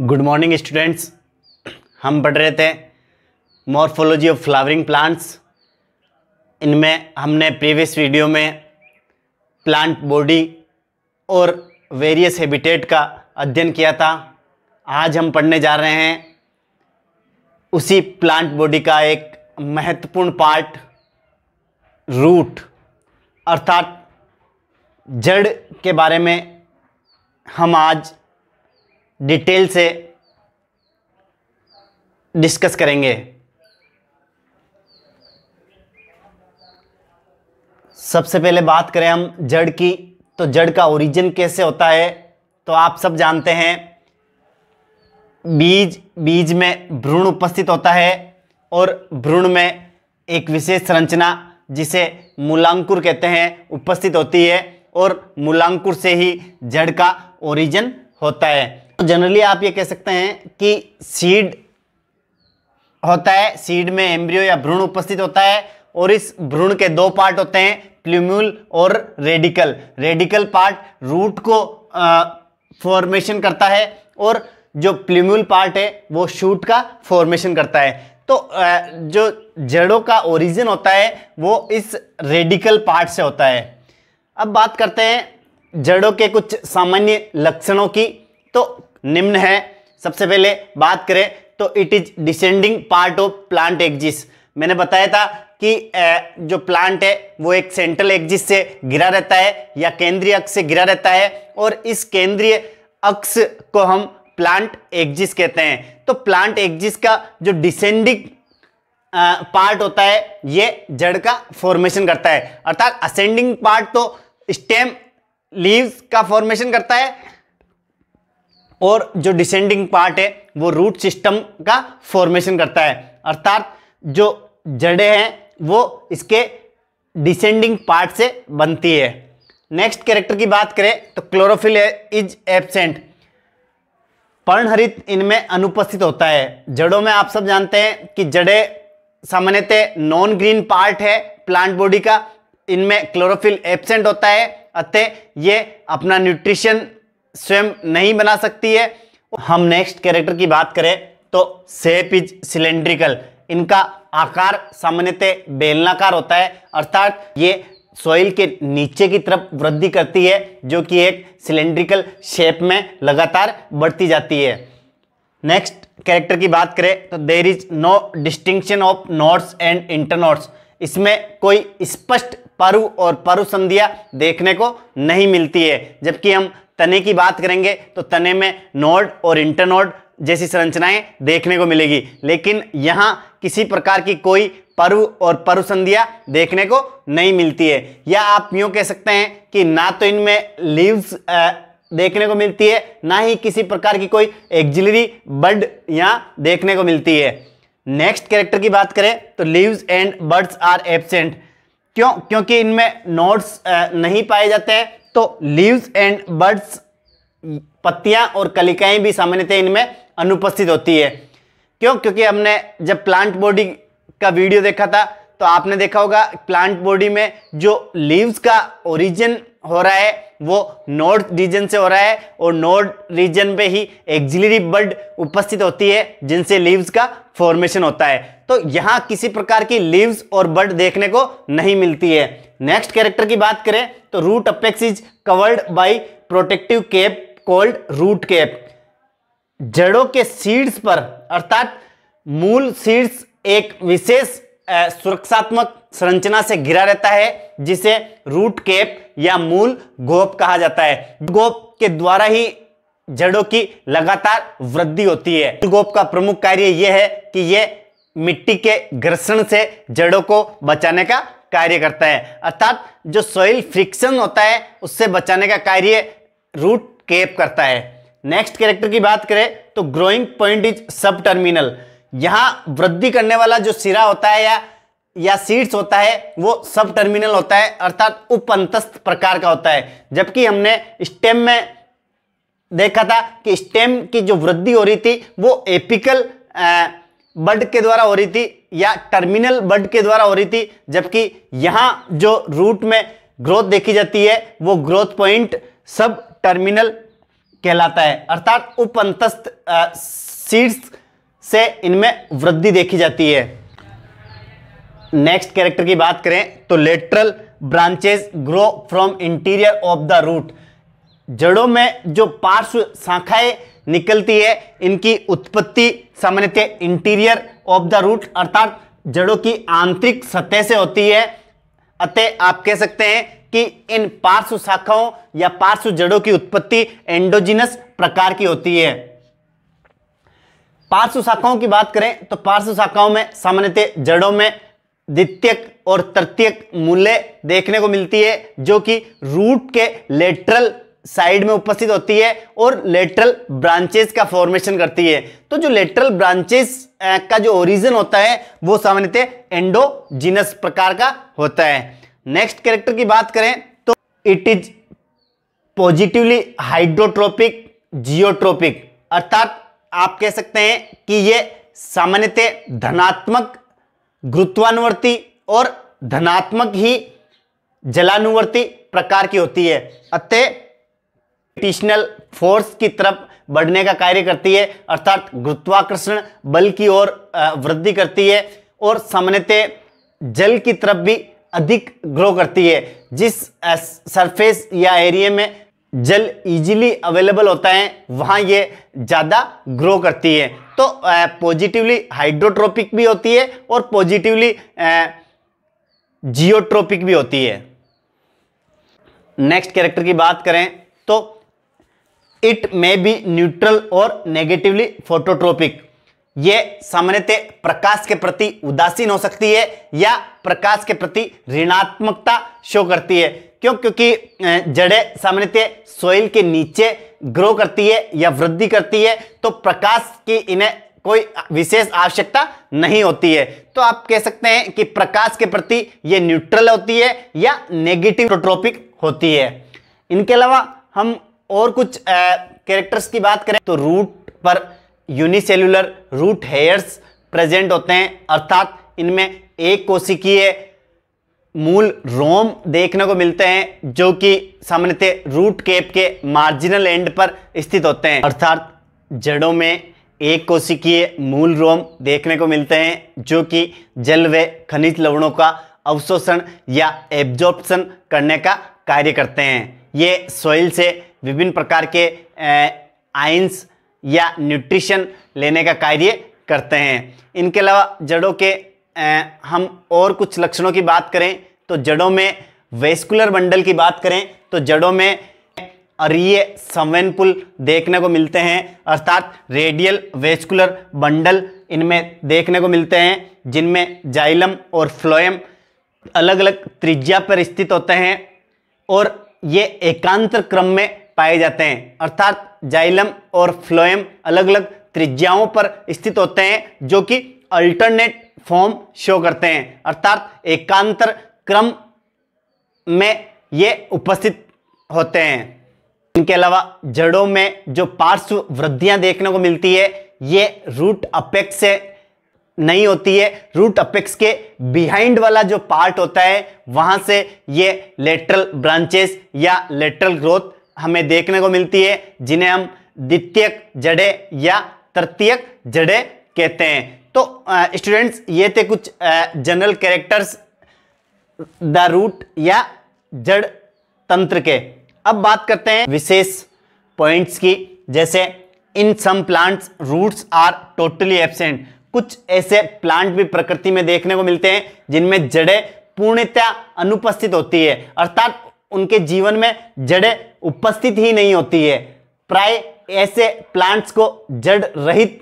good morning students हम पढ़ रहे थे मॉर्फोलॉजी ऑफ फ्लावरिंग प्लांट्स इनमें हमने प्रीवियस वीडियो में प्लांट बॉडी और वेरियस हैबिटेट का अध्ययन किया था आज हम पढ़ने जा रहे हैं उसी प्लांट बॉडी का एक महत्वपूर्ण पार्ट रूट अर्थात जड़ के बारे में हम आज डिटेल से डिस्कस करेंगे सबसे पहले बात करें हम जड़ की तो जड़ का ओरिजिन कैसे होता है तो आप सब जानते हैं बीज बीज में भ्रूण उपस्थित होता है और भ्रूण में एक विशेष संरचना जिसे मूलांकुर कहते हैं उपस्थित होती है और मूलांकुर से ही जड़ का ओरिजिन होता है तो जनरली आप ये कह सकते हैं कि सीड होता है सीड में एम्ब्रियो या भ्रूण उपस्थित होता है और इस भ्रूण के दो पार्ट होते हैं प्ल्यूम्यूल और रेडिकल रेडिकल पार्ट रूट को फॉर्मेशन करता है और जो प्ल्यूम्यूल पार्ट है वो शूट का फॉर्मेशन करता है तो आ, जो जड़ों का ओरिजिन होता है वो इस रेडिकल पार्ट से होता है अब बात करते हैं जड़ों के कुछ सामान्य लक्षणों की तो निम्न है सबसे पहले बात करें तो it is descending part of plant axis मैंने बताया था कि जो प्लांट है वो एक सेंट्रल एग्जिस से घिरा रहता है या केंद्रीय अक्ष से घिरा रहता है और इस केंद्रीय अक्ष को हम प्लांट एग्जिस कहते हैं तो प्लांट एग्जिस का जो डिसेंडिंग पार्ट होता है ये जड़ का फॉर्मेशन करता है अर्थात असेंडिंग पार्ट तो स्टेम लीव्स का फॉर्मेशन करता है और जो डिसेंडिंग पार्ट है वो रूट सिस्टम का फॉर्मेशन करता है अर्थात जो जड़ें हैं वो इसके डिसेंडिंग पार्ट से बनती है नेक्स्ट कैरेक्टर की बात करें तो क्लोरोफिल इज एबसेंट पर्णहरित इनमें अनुपस्थित होता है जड़ों में आप सब जानते हैं कि जड़ें सामान्यतः नॉन ग्रीन पार्ट है प्लांट बॉडी का इनमें क्लोरोफिल एबसेंट होता है अतः ये अपना न्यूट्रिशन स्वयं नहीं बना सकती है हम नेक्स्ट कैरेक्टर की बात करें तो सेप इज सिलेंड्रिकल इनका आकार सामान्यतः बेलनाकार होता है अर्थात ये सॉइल के नीचे की तरफ वृद्धि करती है जो कि एक सिलेंड्रिकल शेप में लगातार बढ़ती जाती है नेक्स्ट कैरेक्टर की बात करें तो there is no distinction of nodes and internodes इसमें कोई स्पष्ट परु और परु संधिया देखने को नहीं मिलती है जबकि हम तने की बात करेंगे तो तने में नोड और इंटरनोड जैसी संरचनाएं देखने को मिलेगी लेकिन यहाँ किसी प्रकार की कोई परु और परु संधिया देखने को नहीं मिलती है या आप यूँ कह सकते हैं कि ना तो इनमें लीव्स देखने को मिलती है ना ही किसी प्रकार की कोई एक्जिलरी बर्ड यहाँ देखने को मिलती है नेक्स्ट कैरेक्टर की बात करें तो leaves and buds are absent क्यों क्योंकि इनमें नोट्स नहीं पाए जाते हैं तो लीव्स एंड बर्ड्स पत्तियां और कलिकाएं भी सामान्यतः इनमें अनुपस्थित होती है क्यों क्योंकि हमने जब प्लांट बॉडी का वीडियो देखा था तो आपने देखा होगा प्लांट बॉडी में जो लीव्स का ओरिजिन हो रहा है वो नॉर्थ रीजन से हो रहा है और नॉर्थ रीजन पे ही एक्जिलरी बर्ड उपस्थित होती है जिनसे लीव्स का फॉर्मेशन होता है तो यहाँ किसी प्रकार की लीव्स और बर्ड देखने को नहीं मिलती है नेक्स्ट कैरेक्टर की बात करें तो root apex is covered by protective cap called root cap जड़ों के सीड्स पर अर्थात मूल सीड्स एक विशेष सुरक्षात्मक संरचना से घिरा रहता है जिसे रूट केप या मूल गोप कहा जाता है गोप के द्वारा ही जड़ों की लगातार वृद्धि होती है गोप का प्रमुख कार्य यह है कि यह मिट्टी के घर्षण से जड़ों को बचाने का कार्य करता है अर्थात जो सॉइल फ्रिक्शन होता है उससे बचाने का कार्य रूट केप करता है नेक्स्ट कैरेक्टर की बात करें तो growing point is subterminal यहां वृद्धि करने वाला जो सिरा होता है या या सीड्स होता है वो सब टर्मिनल होता है अर्थात उपअंतस्थ प्रकार का होता है जबकि हमने स्टेम में देखा था कि स्टेम की जो वृद्धि हो रही थी वो एपिकल बड के द्वारा हो रही थी या टर्मिनल बड के द्वारा हो रही थी जबकि यहाँ जो रूट में ग्रोथ देखी जाती है वो ग्रोथ पॉइंट सब टर्मिनल कहलाता है अर्थात उपअंतस्थ सीड्स से इनमें वृद्धि देखी जाती है नेक्स्ट कैरेक्टर की बात करें तो lateral branches grow from interior of the root जड़ों में जो पार्श्व शाखाएं निकलती है इनकी उत्पत्ति सामान्यतः इंटीरियर ऑफ द रूट अर्थात जड़ों की आंतरिक सतह से होती है अतः आप कह सकते हैं कि इन पार्श्व शाखाओं या पार्श्व जड़ों की उत्पत्ति एंडोजिनस प्रकार की होती है पार्श्व शाखाओं की बात करें तो पार्श्व शाखाओं में सामान्यतः जड़ों में द्वितीयक और तृतीयक मूल्य देखने को मिलती है जो कि रूट के लेटरल साइड में उपस्थित होती है और लेटरल ब्रांचेस का फॉर्मेशन करती है तो जो लेटरल ब्रांचेस का जो ओरिजिन होता है वो सामान्यतः एंडोजिनस प्रकार का होता है नेक्स्ट कैरेक्टर की बात करें तो it is positively hydrotropic geotropic अर्थात आप कह सकते हैं कि ये सामान्यतः धनात्मक गुरुत्वानुवर्ती और धनात्मक ही जलानुवर्ती प्रकार की होती है अतः ग्रेविटेशनल फोर्स की तरफ बढ़ने का कार्य करती है अर्थात गुरुत्वाकर्षण बल की ओर वृद्धि करती है और सामान्यतः जल की तरफ भी अधिक ग्रो करती है जिस सरफेस या एरिया में जल इजीली अवेलेबल होता है वहाँ ये ज़्यादा ग्रो करती है तो पॉजिटिवली हाइड्रोट्रोपिक भी होती है और पॉजिटिवली जियोट्रोपिक भी होती है नेक्स्ट कैरेक्टर की बात करें तो इट मे बी न्यूट्रल और नेगेटिवली फोटोट्रोपिक ये सामान्यतः प्रकाश के प्रति उदासीन हो सकती है या प्रकाश के प्रति ऋणात्मकता शो करती है क्यों क्योंकि जड़ें सामान्यतः सोइल के नीचे ग्रो करती है या वृद्धि करती है तो प्रकाश की इन्हें कोई विशेष आवश्यकता नहीं होती है तो आप कह सकते हैं कि प्रकाश के प्रति ये न्यूट्रल होती है या नेगेटिव प्रोट्रोपिक होती है इनके अलावा हम और कुछ कैरेक्टर्स की बात करें तो रूट पर यूनिसेलुलर रूट हेयर्स प्रेजेंट होते हैं अर्थात इनमें एक कोशिकीय मूल रोम देखने को मिलते हैं जो कि सामान्यतः रूट केप के मार्जिनल एंड पर स्थित होते हैं अर्थात जड़ों में एक कोशिकीय मूल रोम देखने को मिलते हैं जो कि जल व खनिज लवणों का अवशोषण या एब्जॉर्प्शन करने का कार्य करते हैं ये सॉइल से विभिन्न प्रकार के आइंस या न्यूट्रिशन लेने का कार्य करते हैं इनके अलावा जड़ों के हम और कुछ लक्षणों की बात करें तो जड़ों में वेस्कुलर बंडल की बात करें तो जड़ों में अरिय संवेन पुल देखने को मिलते हैं अर्थात रेडियल वेस्कुलर बंडल इनमें देखने को मिलते हैं जिनमें जाइलम और फ्लोएम अलग अलग त्रिज्या पर स्थित होते हैं और ये एकांतर क्रम में पाए जाते हैं अर्थात जाइलम और फ्लोएम अलग अलग त्रिज्याओं पर स्थित होते हैं जो कि अल्टरनेट फॉर्म शो करते हैं अर्थात एकांतर क्रम में ये उपस्थित होते हैं इनके अलावा जड़ों में जो पार्श्व वृद्धियां देखने को मिलती है ये रूट अपेक्स से नहीं होती है रूट अपेक्स के बिहाइंड वाला जो पार्ट होता है वहां से ये लेटरल ब्रांचेस या लेटरल ग्रोथ हमें देखने को मिलती है जिन्हें हम द्वितीयक जड़े या तृतीयक जड़े कहते हैं तो स्टूडेंट्स ये थे कुछ जनरल कैरेक्टर्स द रूट या जड़ तंत्र के अब बात करते हैं विशेष पॉइंट्स की जैसे in some plants roots are totally absent कुछ ऐसे प्लांट भी प्रकृति में देखने को मिलते हैं जिनमें जड़ें पूर्णतया अनुपस्थित होती है अर्थात उनके जीवन में जड़ें उपस्थित ही नहीं होती है प्राय ऐसे प्लांट्स को जड़ रहित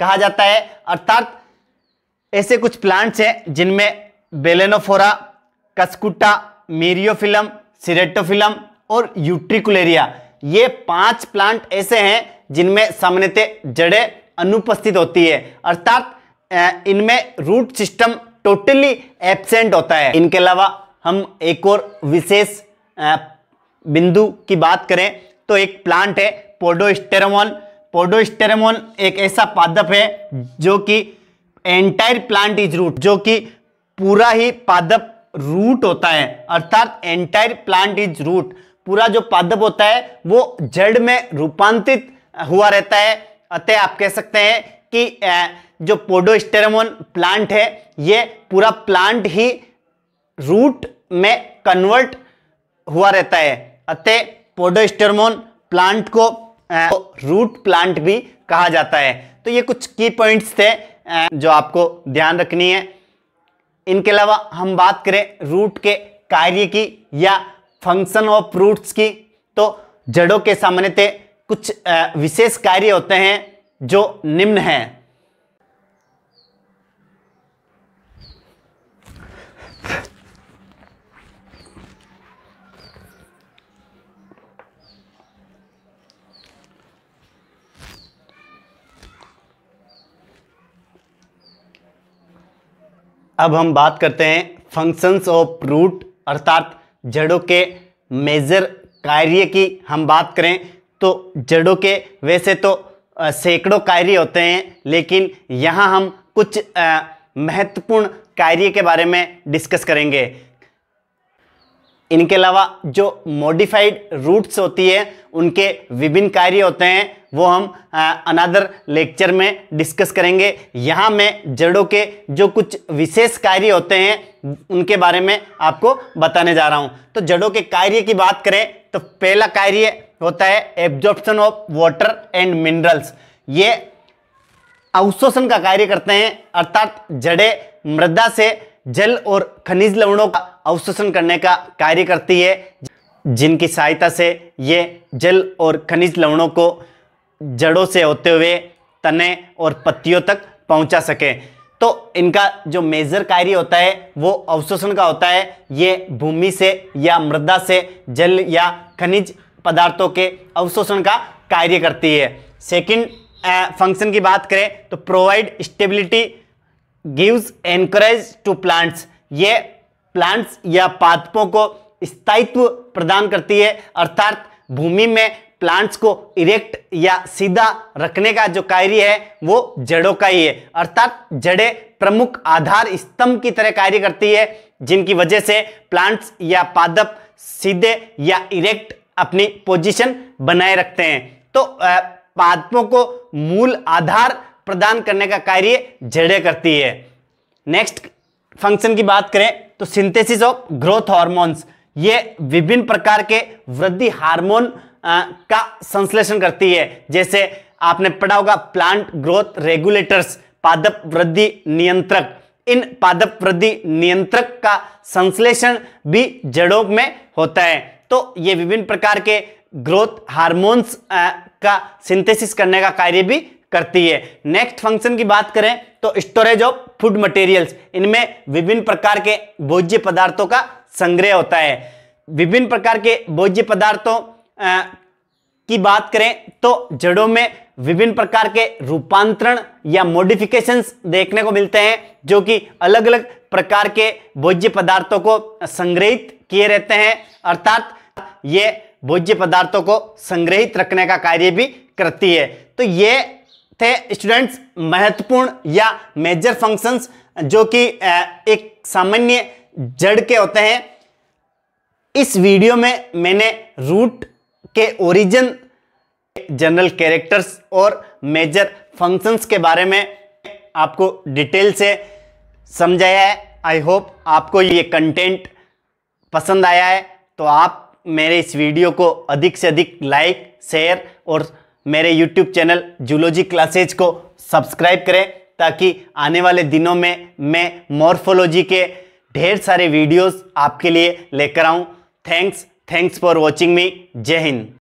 कहा जाता है अर्थात ऐसे कुछ प्लांट्स हैं जिनमें बेलेनोफोरा कस्कुटा मीरियोफिलम सिरेटोफिलम और यूट्रिकुलेरिया ये पांच प्लांट ऐसे हैं जिनमें सामान्यतः जड़ें अनुपस्थित होती है अर्थात इनमें रूट सिस्टम टोटली एब्सेंट होता है इनके अलावा हम एक और विशेष बिंदु की बात करें तो एक प्लांट है पोडोस्टेरमोन पोडोस्टेरेमोन एक ऐसा पादप है जो कि एंटायर प्लांट इज रूट जो कि पूरा ही पादप रूट होता है अर्थात एंटायर प्लांट इज रूट पूरा जो पादप होता है वो जड़ में रूपांतरित हुआ रहता है अतः आप कह सकते हैं कि जो पोडोस्टेरेमोन प्लांट है ये पूरा प्लांट ही रूट में कन्वर्ट हुआ रहता है अतः पोडोस्टेरमोन प्लांट को रूट प्लांट भी कहा जाता है तो ये कुछ की पॉइंट्स थे जो आपको ध्यान रखनी है इनके अलावा हम बात करें रूट के कार्य की या फंक्शन ऑफ रूट्स की तो जड़ों के सामान्यतः कुछ विशेष कार्य होते हैं जो निम्न हैं अब हम बात करते हैं फंक्शंस ऑफ रूट अर्थात जड़ों के मेजर कार्य की हम बात करें तो जड़ों के वैसे तो सैकड़ों कार्य होते हैं लेकिन यहाँ हम कुछ महत्वपूर्ण कार्य के बारे में डिस्कस करेंगे इनके अलावा जो मॉडिफाइड रूट्स होती है उनके विभिन्न कार्य होते हैं वो हम अनादर लेक्चर में डिस्कस करेंगे यहाँ मैं जड़ों के जो कुछ विशेष कार्य होते हैं उनके बारे में आपको बताने जा रहा हूँ तो जड़ों के कार्य की बात करें तो पहला कार्य होता है absorption of water and minerals ये अवशोषण का कार्य करते हैं अर्थात जड़े मृदा से जल और खनिज लवणों का अवशोषण करने का कार्य करती है जिनकी सहायता से ये जल और खनिज लवणों को जड़ों से होते हुए तने और पत्तियों तक पहुंचा सके तो इनका जो मेजर कार्य होता है वो अवशोषण का होता है ये भूमि से या मृदा से जल या खनिज पदार्थों के अवशोषण का कार्य करती है सेकंड फंक्शन की बात करें तो provide stability gives anchorage to plants ये प्लांट्स या पादपों को स्थायित्व प्रदान करती है अर्थात भूमि में प्लांट्स को इरेक्ट या सीधा रखने का जो कार्य है वो जड़ों का ही है अर्थात जड़ें प्रमुख आधार स्तंभ की तरह कार्य करती है जिनकी वजह से प्लांट्स या पादप सीधे या इरेक्ट अपनी पोजीशन बनाए रखते हैं तो पादपों को मूल आधार प्रदान करने का कार्य जड़ें करती है नेक्स्ट फंक्शन की बात करें तो सिंथेसिस ऑफ ग्रोथ हॉर्मोन्स ये विभिन्न प्रकार के वृद्धि हार्मोन का संश्लेषण करती है जैसे आपने पढ़ा होगा प्लांट ग्रोथ रेगुलेटर्स पादप वृद्धि नियंत्रक इन पादप वृद्धि नियंत्रक का संश्लेषण भी जड़ों में होता है तो ये विभिन्न प्रकार के ग्रोथ हार्मोन्स का सिंथेसिस करने का कार्य भी करती है नेक्स्ट फंक्शन की बात करें तो स्टोरेज ऑफ फूड मटेरियल्स इनमें विभिन्न प्रकार के भोज्य पदार्थों का संग्रह होता है विभिन्न प्रकार के भोज्य पदार्थों की बात करें तो जड़ों में विभिन्न प्रकार के रूपांतरण या मोडिफिकेशंस देखने को मिलते हैं जो कि अलग अलग प्रकार के भोज्य पदार्थों को संग्रहित किए रहते हैं अर्थात ये भोज्य पदार्थों को संग्रहित रखने का कार्य भी करती है तो ये थे स्टूडेंट्स महत्वपूर्ण या मेजर फंक्शंस जो कि एक सामान्य जड़ के होते हैं इस वीडियो में मैंने रूट के ओरिजिन जनरल कैरेक्टर्स और मेजर फंक्शंस के बारे में आपको डिटेल से समझाया है आई होप आपको ये कंटेंट पसंद आया है तो आप मेरे इस वीडियो को अधिक से अधिक लाइक शेयर और मेरे यूट्यूब चैनल जूलॉजी क्लासेज को सब्सक्राइब करें ताकि आने वाले दिनों में मैं मॉर्फोलॉजी के ढेर सारे वीडियोस आपके लिए लेकर आऊं thanks thanks for watching me जय हिंद